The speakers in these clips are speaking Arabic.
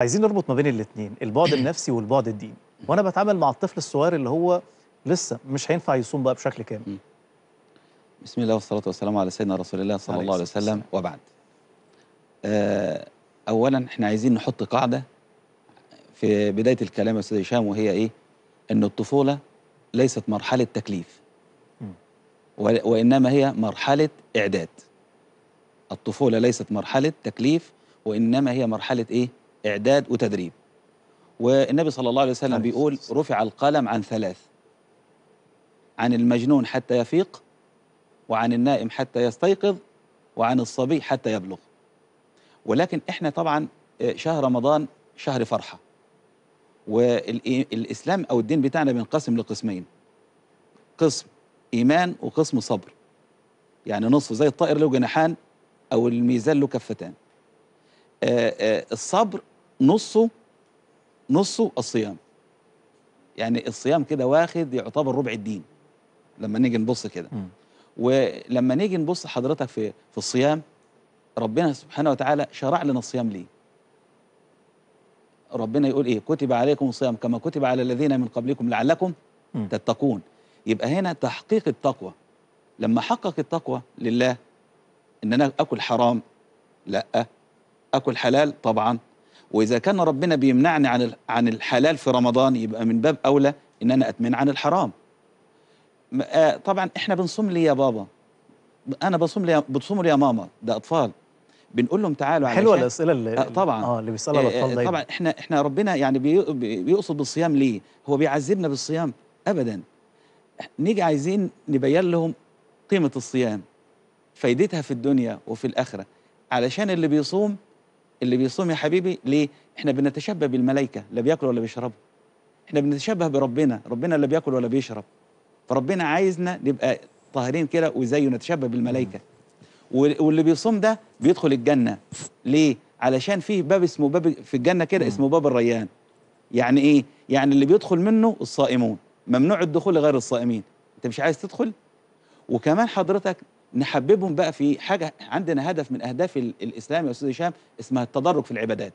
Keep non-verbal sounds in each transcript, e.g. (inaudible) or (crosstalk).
عايزين نربط ما بين الاثنين البعد (coughs) النفسي والبعد الديني وانا بتعامل مع الطفل الصغير اللي هو لسه مش هينفع يصوم بقى بشكل كامل بسم الله والصلاه والسلام على سيدنا رسول الله صلى الله عليه وسلم وبعد آه، اولا احنا عايزين نحط قاعده في بدايه الكلام يا استاذ هشام وهي ايه ان الطفوله ليست مرحله تكليف وانما هي مرحله اعداد الطفوله ليست مرحله تكليف وانما هي مرحله ايه إعداد وتدريب والنبي صلى الله عليه وسلم بيقول رفع القلم عن ثلاث عن المجنون حتى يفيق وعن النائم حتى يستيقظ وعن الصبي حتى يبلغ ولكن احنا طبعا آه، شهر رمضان شهر فرحه والاسلام او الدين بتاعنا بينقسم لقسمين قسم ايمان وقسم صبر يعني نصف زي الطائر له جناحان او الميزان له كفتان آه، آه، الصبر نصه نصه الصيام يعني الصيام كده واخد يعتبر ربع الدين لما نيجي نبص كده ولما نيجي نبص حضرتك في في الصيام ربنا سبحانه وتعالى شرع لنا الصيام ليه ربنا يقول ايه كتب عليكم الصيام كما كتب على الذين من قبلكم لعلكم تتقون يبقى هنا تحقيق التقوى لما حقق التقوى لله ان انا اكل حرام لا اكل حلال طبعا واذا كان ربنا بيمنعني عن عن الحلال في رمضان يبقى من باب اولى ان انا اتمنع عن الحرام آه، طبعا احنا بنصوم ليه يا بابا انا بصوم ليه بتصوموا ليه يا ماما ده اطفال بنقول لهم تعالوا حلوه الاسئله اللي آه طبعا اه اللي بيسالها آه، الاطفال آه، دايما طبعا احنا احنا ربنا يعني بيقصد بالصيام ليه هو بيعذبنا بالصيام ابدا نيجي عايزين نبين لهم قيمه الصيام فايدتها في الدنيا وفي الاخره علشان اللي بيصوم اللي بيصوم يا حبيبي ليه احنا بنتشبه بالملائكه لا بياكلوا ولا بيشربوا احنا بنتشبه بربنا ربنا لا بياكل ولا بيشرب فربنا عايزنا نبقى طاهرين كده وزيه نتشبه بالملائكه واللي بيصوم ده بيدخل الجنه ليه علشان فيه باب اسمه باب في الجنه كده اسمه باب الريان يعني ايه يعني اللي بيدخل منه الصائمون ممنوع الدخول لغير الصائمين انت مش عايز تدخل وكمان حضرتك نحببهم بقى في حاجه عندنا هدف من اهداف الاسلام يا استاذ هشام اسمها التدرج في العبادات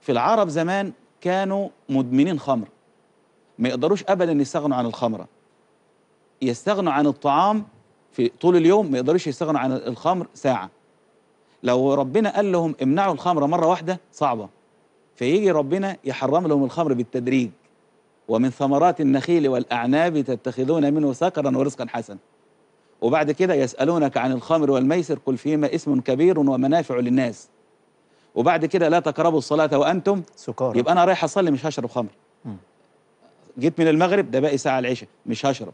في العرب زمان كانوا مدمنين خمر ما يقدروش ابدا يستغنوا عن الخمره يستغنوا عن الطعام في طول اليوم ما يقدروش يستغنوا عن الخمر ساعه لو ربنا قال لهم امنعوا الخمره مره واحده صعبه فيجي ربنا يحرم لهم الخمر بالتدريج ومن ثمرات النخيل والاعناب تتخذون منه سكرا ورزقا حسنا وبعد كده يسألونك عن الخمر والميسر قل فيهما اسم كبير ومنافع للناس وبعد كده لا تقربوا الصلاة وأنتم سكارى يبقى أنا رايح أصلي مش هشرب خمر م. جيت من المغرب ده باقي ساعة العشاء مش هشرب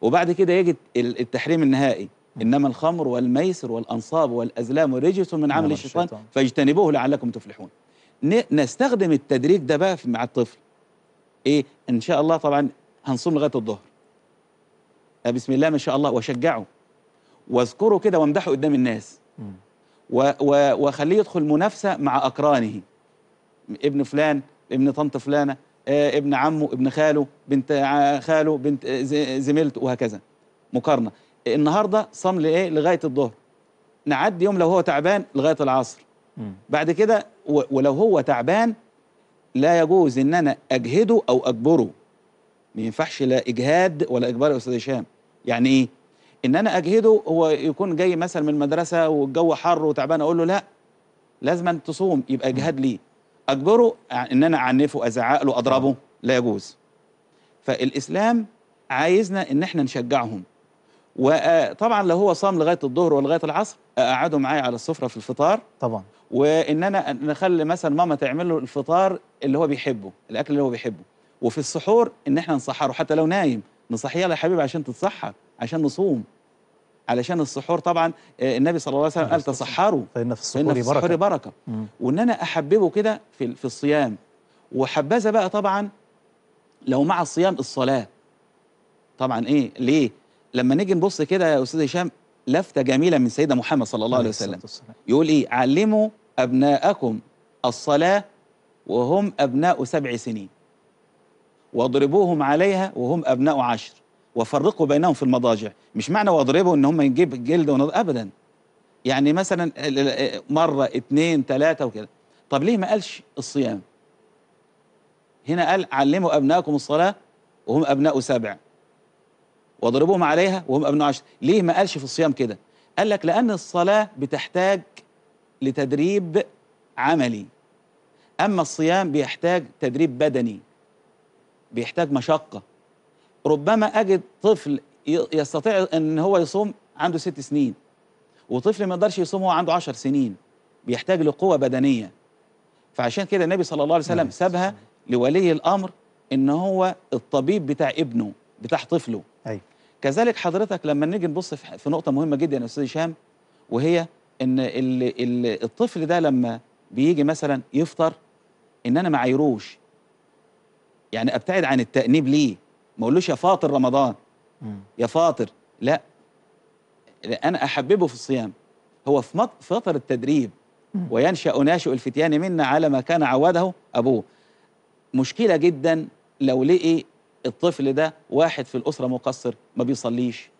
وبعد كده يجي التحريم النهائي م. إنما الخمر والميسر والأنصاب والأزلام والرجس من عمل الشيطان, الشيطان فاجتنبوه لعلكم تفلحون نستخدم التدريج ده بقى مع الطفل إيه إن شاء الله طبعا هنصوم لغاية الظهر آه، بسم الله ما شاء الله وشجعه واذكره كده وامدحه قدام الناس وخليه يدخل منافسه مع اقرانه ابن فلان ابن طنط فلانه آه، ابن عمه ابن خاله بنت خاله بنت آه، زميلته وهكذا مقارنه النهارده صام لايه لغايه الظهر نعدي يوم لو هو تعبان لغايه العصر بعد كده ولو هو تعبان لا يجوز ان انا اجهده او اجبره ما ينفعش لا اجهاد ولا اجبار يا استاذ هشام يعني ايه ان انا اجهده هو يكون جاي مثلا من المدرسه والجو حر وتعبان اقول له لا لازم تصوم يبقى اجهاد ليه اجبره ان انا اعنفه ازعق له اضربه لا يجوز فالاسلام عايزنا ان احنا نشجعهم وطبعا لو هو صام لغايه الظهر ولغايه العصر اقعده معايا على السفره في الفطار طبعا وان انا نخلي مثلا ماما تعمل له الفطار اللي هو بيحبه الاكل اللي هو بيحبه وفي السحور ان احنا نسحره حتى لو نايم نصحي يلا يا حبيبي عشان تتصحى عشان نصوم علشان السحور طبعا آه، النبي صلى الله عليه وسلم قال تسحروا فإن في السحور, فإن في السحور بركة, بركة. وإن أنا أحببه كده في, في الصيام وحبذا بقى طبعا لو مع الصيام الصلاة طبعا إيه ليه لما نيجي نبص كده يا أستاذ هشام لفتة جميلة من سيدنا محمد صلى الله عليه وسلم يقول إيه علموا أبناءكم الصلاة وهم أبناء سبع سنين واضربوهم عليها وهم أبناء عشر وفرقوا بينهم في المضاجع مش معنى واضربوا ان هم يجيب جلد ونض... ابدا يعني مثلا مره اثنين ثلاثه وكده طب ليه ما قالش الصيام هنا قال علموا ابنائكم الصلاه وهم ابناء سبع واضربوهم عليها وهم ابناء عشر ليه ما قالش في الصيام كده قال لك لان الصلاه بتحتاج لتدريب عملي اما الصيام بيحتاج تدريب بدني بيحتاج مشقة ربما أجد طفل يستطيع أن هو يصوم عنده ست سنين وطفل ما يقدرش يصوم وهو عنده عشر سنين بيحتاج لقوة بدنية فعشان كده النبي صلى الله عليه وسلم نعم. سابها لولي الأمر إن هو الطبيب بتاع ابنه بتاع طفله أي. أيوة. كذلك حضرتك لما نيجي نبص في نقطة مهمة جدا يا أستاذ هشام وهي إن الطفل ده لما بيجي مثلا يفطر إن أنا ما عايروش يعني ابتعد عن التانيب ليه ما اقولوش يا فاطر رمضان يا فاطر لا انا احببه في الصيام هو في فطر التدريب وينشا ناشئ الفتيان منا على ما كان عوده ابوه مشكله جدا لو لقي الطفل ده واحد في الاسره مقصر ما بيصليش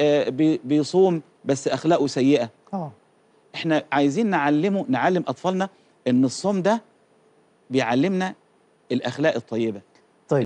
آه بي بيصوم بس اخلاقه سيئه اه احنا عايزين نعلمه نعلم اطفالنا ان الصوم ده بيعلمنا الأخلاق الطيبة